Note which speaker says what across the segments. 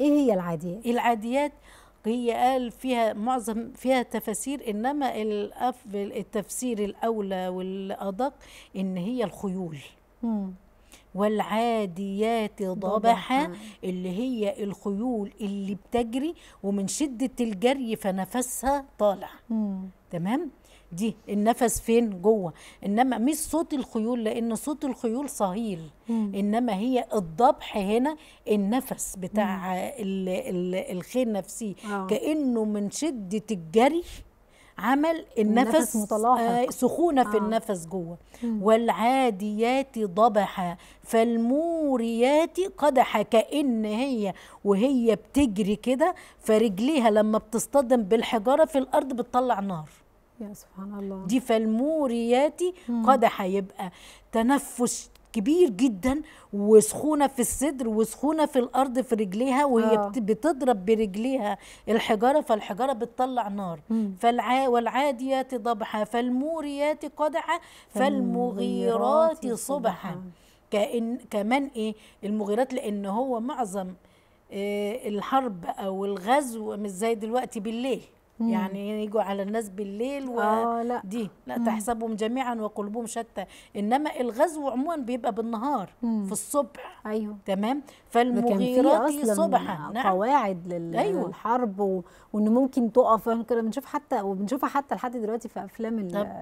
Speaker 1: ايه هي العاديات العاديات هي قال فيها معظم فيها تفاسير انما التفسير الاولى والادق ان هي الخيول مم. والعاديات ضبحا اللي هي الخيول اللي بتجري ومن شدة الجري فنفسها طالع مم. تمام دي النفس فين جوه انما مش صوت الخيول لان صوت الخيول صهيل مم. انما هي الضبح هنا النفس بتاع الـ الـ الخير نفسي آه. كانه من شده الجري عمل النفس متلاحق. آه، سخونة في آه. النفس جوه مم. والعاديات ضبحا فالموريات قدح كأن هي وهي بتجري كده فرجليها لما بتصطدم بالحجارة في الأرض بتطلع نار يا سبحان الله دي فالموريات قدح يبقى تنفس كبير جدا وسخونه في الصدر وسخونه في الارض في رجليها وهي آه. بتضرب برجليها الحجاره فالحجاره بتطلع نار فالع... والعاديات ضبحا فالموريات قدحا فالمغيرات صبحا كأن كمان ايه المغيرات لان هو معظم إيه الحرب او الغزو مش زي دلوقتي بالليل يعني يجوا على الناس بالليل ودي آه لا, دي. لا تحسبهم جميعا وقلوبهم شتى انما الغزو عموما بيبقى بالنهار مم. في الصبح ايوه تمام فالمغيرات صبحا نعم قواعد أيوة. للحرب و... وان ممكن تقف كنا بنشوف حتى وبنشوفها حتى لحد دلوقتي في افلام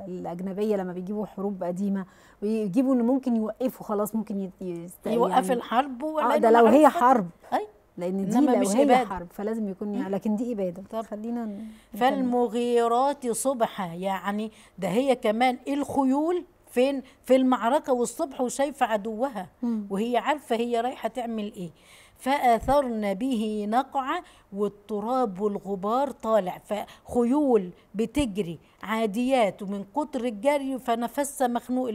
Speaker 1: الاجنبيه لما بيجيبوا حروب قديمه ويجيبوا ان ممكن يوقفوا خلاص ممكن يست... يوقف يعني... الحرب ولا آه ده لو هي حرب أيوة. لان دي لو مش هي إبادة. حرب فلازم يكون يعني لكن دي اباده طب خلينا فالمغيرات صبحا يعني ده هي كمان الخيول فين في المعركه والصبح وشايفه عدوها مم. وهي عارفه هي رايحه تعمل ايه فاثرن به نقعه والتراب والغبار طالع فخيول بتجري عاديات ومن كتر الجري فنفس مخنوق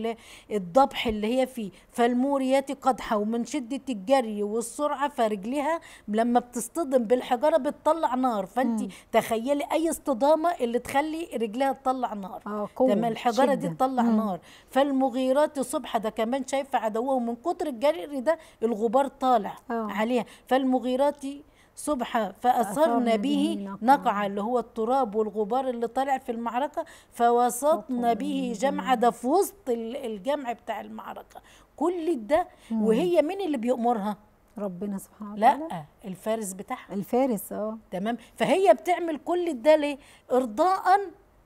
Speaker 1: الضبح اللي هي فيه فالموريات قدحة ومن شدة الجري والسرعة فرجلها لما بتصطدم بالحجارة بتطلع نار فانت تخيلي اي اصطدامة اللي تخلي رجلها تطلع نار لما آه، الحجارة شدة. دي تطلع مم. نار فالمغيرات صبح ده كمان شايفة عدوها من كتر الجري ده الغبار طالع آه. عليه عليها فالمغيرات صبحا فأثرن به نقع اللي هو التراب والغبار اللي طالع في المعركة فوسطن به جمع ده في وسط الجمع بتاع المعركة كل ده وهي مين اللي بيأمرها ربنا سبحانه وتعالى لا الفارس بتاعها الفارس اه تمام فهي بتعمل كل ده ليه ارضاء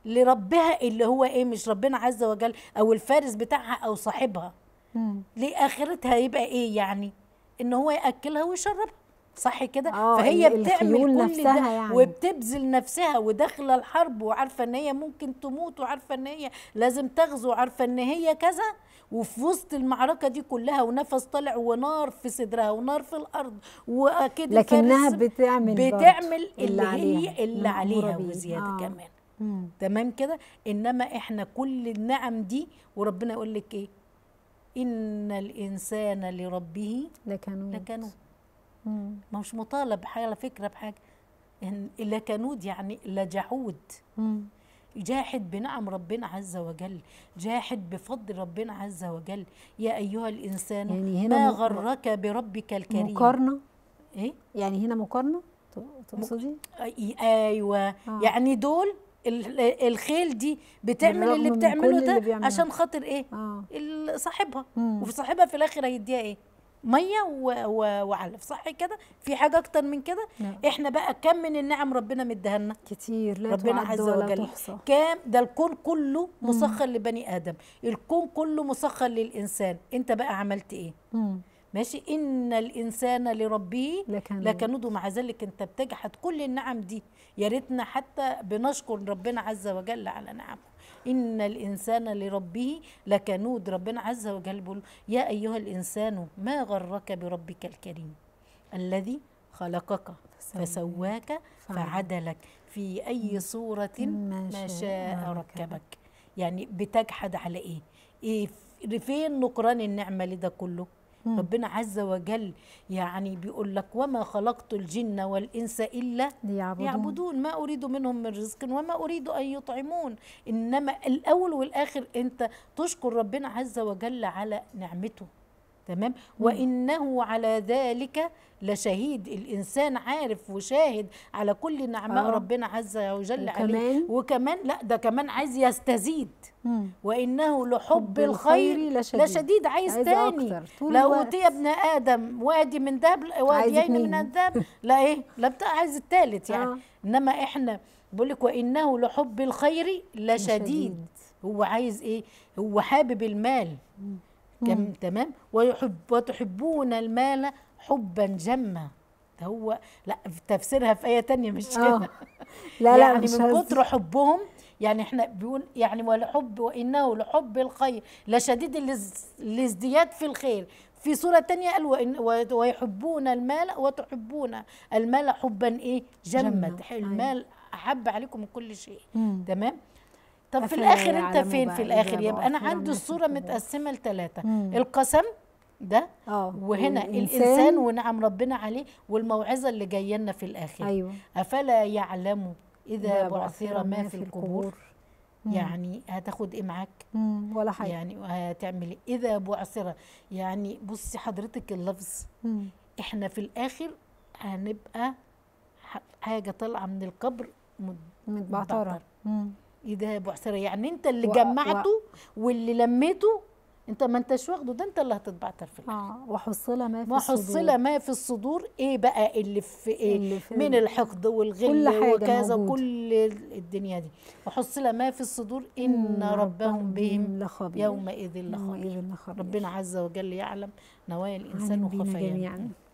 Speaker 1: لربها اللي هو ايه مش ربنا عز وجل او الفارس بتاعها او صاحبها ليه اخرتها يبقى ايه يعني ان هو ياكلها ويشربها صح كده آه، فهي بتعمل كل نفسها ده يعني. وبتبذل نفسها وداخله الحرب وعارفه ان هي ممكن تموت وعارفه ان هي لازم تغزو وعارفه ان هي كذا وفي وسط المعركه دي كلها ونفس طالع ونار في صدرها ونار في الارض واكيد لكنها بتعمل بتعمل اللي, اللي عليها. هي اللي عليها وزياده آه. كمان مم. تمام كده انما احنا كل النعم دي وربنا يقول لك ايه إن الإنسان لربه لكنود لكنود ما مش مطالب بحاجة على فكرة بحاجة إن لكنود يعني لجحود جاحد بنعم ربنا عز وجل جاحد بفضل ربنا عز وجل يا أيها الإنسان يعني هنا ما غرك بربك الكريم مقارنة إيه؟ يعني هنا مقارنة تقصدي؟ أيوة آه. يعني دول الخيل دي بتعمل اللي بتعمله ده اللي عشان خاطر ايه آه. صاحبها صاحبها في الاخر هيديها ايه ميه و... و... وعلف صح كده في حاجه اكتر من كده نعم. احنا بقى كم من النعم ربنا مديها لنا كتير لا ربنا عز وجل كام ده الكون كله مسخر لبني ادم الكون كله مسخر للانسان انت بقى عملت ايه مم. ماشي ان الانسان لربه لكنود ومع ذلك انت بتجحد كل النعم دي يا ريتنا حتى بنشكر ربنا عز وجل على نعمه ان الانسان لربه لكنود ربنا عز وجل بيقول يا ايها الانسان ما غرك بربك الكريم الذي خلقك فسواك فعدلك في اي صوره ما شاء ركبك يعني بتجحد على ايه, إيه فين نكران النعمه لده كله ربنا عز وجل يعني بيقول لك وما خلقت الجن والانس الا ليعبدون, ليعبدون ما اريد منهم من رزق وما اريد ان يطعمون انما الاول والاخر انت تشكر ربنا عز وجل على نعمته تمام وانه على ذلك لشهيد الانسان عارف وشاهد على كل نعماء آه. ربنا عز وجل وكمان عليه وكمان لا ده كمان عايز يستزيد مم. وانه لحب الخير لشديد, لشديد عايز, عايز تاني لو اوتي ابن ادم وادي من ذهب واديين من الذهب لا ايه لا بتاع عايز الثالث يعني آه. انما احنا بقول لك وانه لحب الخير لشديد هو عايز ايه هو حابب المال مم. جم تمام ويحب وتحبون المال حبا جما هو لا تفسيرها في ايه تانية مش آه. كده لا لا يعني مش من كتر حبهم يعني احنا بيقول يعني ولحب وانه لحب الخير لشديد الازدياد في الخير في صورة تانية قال وإن ويحبون المال وتحبون المال حبا ايه جما المال أيوة. احب عليكم من كل شيء تمام طب في الاخر انت فين في إيه الاخر يبقى انا عندي الصوره متقسمه لثلاثه القسم ده أوه. وهنا الإنسان, الانسان ونعم ربنا عليه والموعظه اللي جايه لنا في الاخر أيوه. افلا يعلم اذا بعثر ما في القبور يعني هتاخد ايه معاك ولا حاجه يعني هتعمل إيه؟ اذا بعثر يعني بصي حضرتك اللفظ مم. احنا في الاخر هنبقى حاجه طالعه من القبر متبعتره ايه ده يا ابو عسيره يعني انت اللي و... جمعته و... واللي لميته انت ما انتش واخده ده انت اللي هتتبعتر في الاخر آه وحصل ما في وحصل ما في الصدور ايه بقى اللي في ايه اللي في من الحقد والغل وكذا كل الدنيا دي وحصل ما في الصدور ان ربهم بهم لخبير يومئذ لخبير ربنا عز وجل يعلم نوايا الانسان وخفاياه